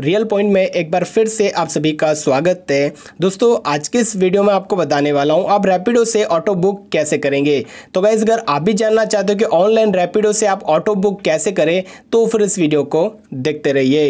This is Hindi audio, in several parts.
रियल पॉइंट में एक बार फिर से आप सभी का स्वागत है दोस्तों आज के इस वीडियो में आपको बताने वाला हूं आप रैपिडो से ऑटो बुक कैसे करेंगे तो गाइज अगर आप भी जानना चाहते हो कि ऑनलाइन रैपिडो से आप ऑटो बुक कैसे करें तो फिर इस वीडियो को देखते रहिए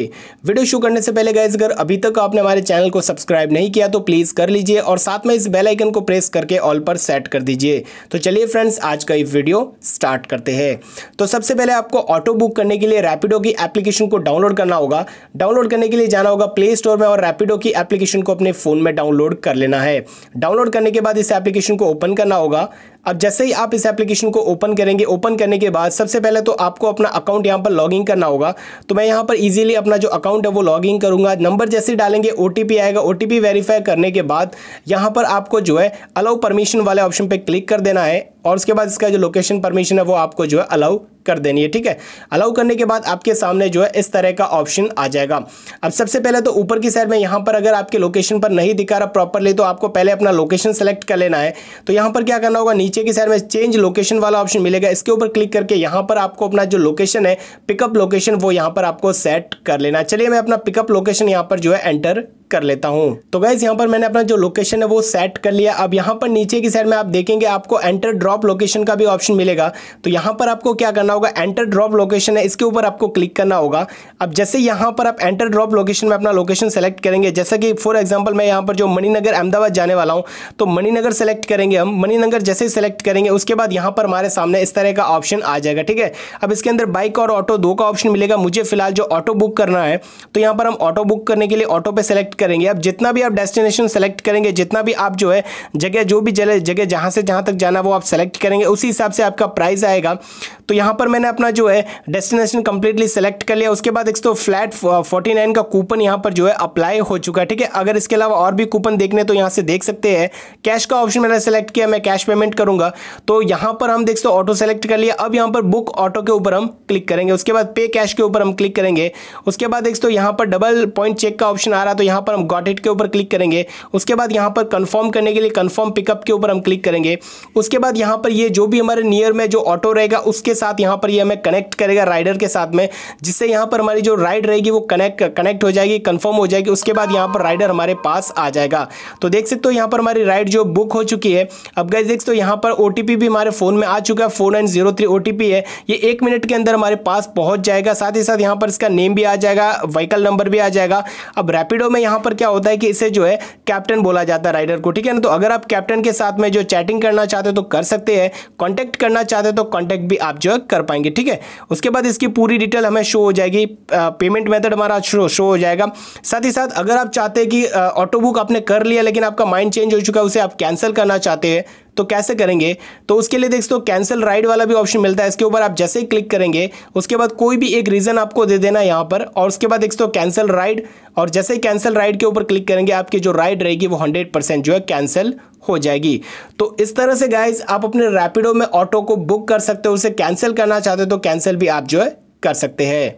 वीडियो शुरू करने से पहले गाइज अगर अभी तक आपने हमारे चैनल को सब्सक्राइब नहीं किया तो प्लीज़ कर लीजिए और साथ में इस बेलाइकन को प्रेस करके ऑल पर सेट कर दीजिए तो चलिए फ्रेंड्स आज का ये वीडियो स्टार्ट करते हैं तो सबसे पहले आपको ऑटो बुक करने के लिए रैपिडो की एप्लीकेशन को डाउनलोड करना होगा डाउनलोड करने के लिए जाना होगा प्ले स्टोर में और रैपिडो की एप्लीकेशन को अपने फ़ोन में डाउनलोड कर लेना है डाउनलोड करने के बाद इस एप्लीकेशन को ओपन करना होगा अब जैसे ही आप इस एप्लीकेशन को ओपन करेंगे ओपन करने के बाद सबसे पहले तो आपको अपना अकाउंट यहाँ पर लॉगिन करना होगा तो मैं यहाँ पर इजीली अपना जो अकाउंट है वो लॉगिन करूँगा नंबर जैसे ही डालेंगे ओ आएगा ओ टी वेरीफाई करने के बाद यहाँ पर आपको जो है अलाउ परमिशन वाले ऑप्शन पर क्लिक कर देना है और उसके बाद इसका जो लोकेशन परमिशन है वो आपको जो है अलाउ कर देनी है ठीक है अलाउ करने के बाद आपके सामने जो है इस तरह का ऑप्शन आ जाएगा अब सबसे पहले तो ऊपर की साइड में यहां पर अगर आपके लोकेशन पर नहीं दिखा रहा प्रॉपरली तो आपको पहले अपना लोकेशन सेलेक्ट कर लेना है तो यहां पर क्या करना होगा नीचे की साइड में चेंज लोकेशन वाला ऑप्शन मिलेगा इसके ऊपर क्लिक करके यहाँ पर आपको अपना जो लोकेशन है पिकअप लोकेशन वो यहाँ पर आपको सेट कर लेना चलिए मैं अपना पिकअप लोकेशन यहाँ पर जो है एंटर कर लेता हूँ तो गैस यहाँ पर मैंने अपना जो लोकेशन है वो सेट कर लिया अब यहाँ पर नीचे की साइड में आप देखेंगे आपको एंटर ड्रॉप लोकेशन का भी ऑप्शन मिलेगा तो यहाँ पर आपको क्या करना होगा एंटर ड्रॉप लोकेशन है इसके ऊपर आपको क्लिक करना होगा अब जैसे यहाँ पर आप एंटर ड्रॉप लोकेशन में अपना लोकेशन सेलेक्ट करेंगे जैसे कि फॉर एग्जाम्पल मैं यहाँ पर जो मणिनगर अहमदाबाद जाने वाला हूँ तो मणिनगर सेलेक्ट करेंगे हम मणिनगर जैसे ही सेलेक्ट करेंगे उसके बाद यहाँ पर हमारे सामने इस तरह का ऑप्शन आ जाएगा ठीक है अब इसके अंदर बाइक और ऑटो दो का ऑप्शन मिलेगा मुझे फिलहाल जो ऑटो बुक करना है तो यहाँ पर हम ऑटो बुक करने के लिए ऑटो पे सेलेक्ट करेंगे अब जितना भी आप डेस्टिनेशन सेलेक्ट करेंगे जितना भी आप जो है जगह जो भी जगह जहाँ से जहाँ तक जाना वो आप सेलेक्ट करेंगे उसी हिसाब से आपका प्राइस आएगा तो यहाँ पर मैंने अपना जो है डेस्टिनेशन कंप्लीटली सेलेक्ट कर लिया उसके बाद एक तो फ्लैट फोर्टी नाइन का कूपन यहाँ पर जो है अप्लाई हो चुका है ठीक है अगर इसके अलावा और भी कूपन देखने तो यहाँ से देख सकते हैं कैश का ऑप्शन मैंने सेलेक्ट किया मैं कैश पेमेंट करूँगा तो यहाँ पर हम देख सकते ऑटो सेलेक्ट कर लिया अब यहाँ पर बुक ऑटो के ऊपर हम क्लिक करेंगे उसके बाद पे कैश के ऊपर हम क्लिक करेंगे उसके बाद देख सो तो यहाँ पर डबल पॉइंट चेक का ऑप्शन आ रहा है तो यहाँ पर हम गॉट इट के ऊपर क्लिक करेंगे उसके बाद यहाँ पर कन्फर्म करने के लिए कन्फर्म पिकअप के ऊपर हम क्लिक करेंगे उसके बाद यहाँ पर ये जो भी हमारे नियर में जो ऑटो रहेगा उसके साथ यहाँ पर ये हमें कनेक्ट करेगा राइडर के साथ में जिससे यहाँ पर हमारी जो राइड रहेगी वो कनेक्ट कनेक्ट हो जाएगी कन्फर्म हो जाएगी उसके बाद यहाँ पर राइडर हमारे पास आ जाएगा तो देख सकते हो यहाँ पर हमारी राइड जो बुक हो चुकी है अब गए देख सकते हो यहाँ पर ओ भी हमारे फ़ोन में आ चुका है four nine zero three O है ये एक मिनट के अंदर हमारे पास पहुँच जाएगा साथ ही साथ यहाँ पर इसका नेम भी आ जाएगा व्हीकल नंबर भी आ जाएगा अब रैपिडो में यहाँ यहाँ पर क्या होता है कि इसे जो है कैप्टन बोला जाता है राइडर को ठीक है ना तो अगर आप कैप्टन के साथ में जो चैटिंग करना चाहते हो तो कर सकते हैं कॉन्टैक्ट करना चाहते हो तो कॉन्टैक्ट भी आप जो है कर पाएंगे ठीक है उसके बाद इसकी पूरी डिटेल हमें शो हो जाएगी पेमेंट मेथड हमारा शो हो जाएगा साथ ही साथ अगर आप चाहते हैं कि ऑटो बुक आपने कर लिया लेकिन आपका माइंड चेंज हो चुका है उसे आप कैंसिल करना चाहते हैं तो कैसे करेंगे तो उसके लिए देख सकते हो कैंसिल राइड वाला भी ऑप्शन मिलता है इसके ऊपर आप जैसे ही क्लिक करेंगे उसके बाद कोई भी एक रीज़न आपको दे देना यहां पर और उसके बाद देख सकते हो कैंसिल राइड और जैसे ही कैंसिल राइड के ऊपर क्लिक करेंगे आपकी जो राइड रहेगी वो हंड्रेड परसेंट जो है कैंसिल हो जाएगी तो इस तरह से गाइज आप अपने रैपिडो में ऑटो को बुक कर सकते हो उसे कैंसिल करना चाहते हो तो कैंसिल भी आप जो है कर सकते हैं